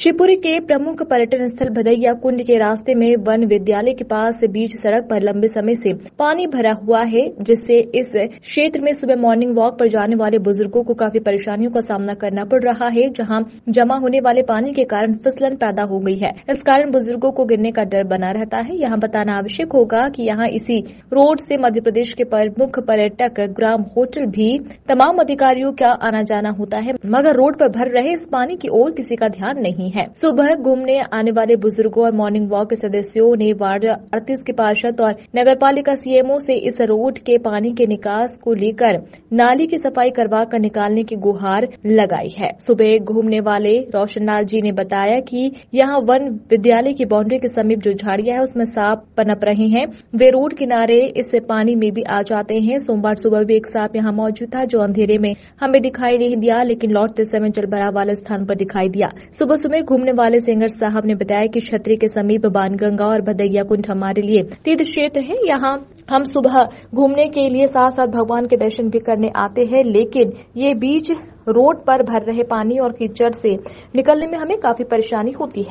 शिवपुरी के प्रमुख पर्यटन स्थल भदैया कुंड के रास्ते में वन विद्यालय के पास बीच सड़क पर लंबे समय से पानी भरा हुआ है जिससे इस क्षेत्र में सुबह मॉर्निंग वॉक पर जाने वाले बुजुर्गों को काफी परेशानियों का सामना करना पड़ रहा है जहां जमा होने वाले पानी के कारण फिसलन पैदा हो गई है इस कारण बुजुर्गों को गिरने का डर बना रहता है यहाँ बताना आवश्यक होगा कि यहाँ इसी रोड से मध्य प्रदेश के प्रमुख पर्यटक ग्राम होटल भी तमाम अधिकारियों का आना जाना होता है मगर रोड पर भर रहे इस पानी की ओर किसी का ध्यान नहीं करनी है सुबह घूमने आने वाले बुजुर्गों और मॉर्निंग वॉक के सदस्यों ने वार्ड अड़तीस के पार्षद और नगर पालिका सीएमओ से इस रोड के पानी के निकास को लेकर नाली की सफाई करवा कर निकालने की गुहार लगाई है सुबह घूमने वाले रोशन लाल जी ने बताया कि यहाँ वन विद्यालय की बाउंड्री के समीप जो झाड़ियां है उसमें सांप पनप रहे हैं वे रोड किनारे इससे पानी में भी आ जाते हैं सोमवार सुबह भी एक सांप यहाँ मौजूद था जो अंधेरे में हमें दिखाई नहीं दिया लेकिन लौटते समय जलभराव वाले स्थान पर दिखाई दिया सुबह सुबह में घूमने वाले सिंगर साहब ने बताया कि छतरी के समीप बानगंगा और भदैया कुंड हमारे लिए तीर्थ क्षेत्र है यहाँ हम सुबह घूमने के लिए साथ साथ भगवान के दर्शन भी करने आते हैं लेकिन ये बीच रोड पर भर रहे पानी और कीचड़ से निकलने में हमें काफी परेशानी होती है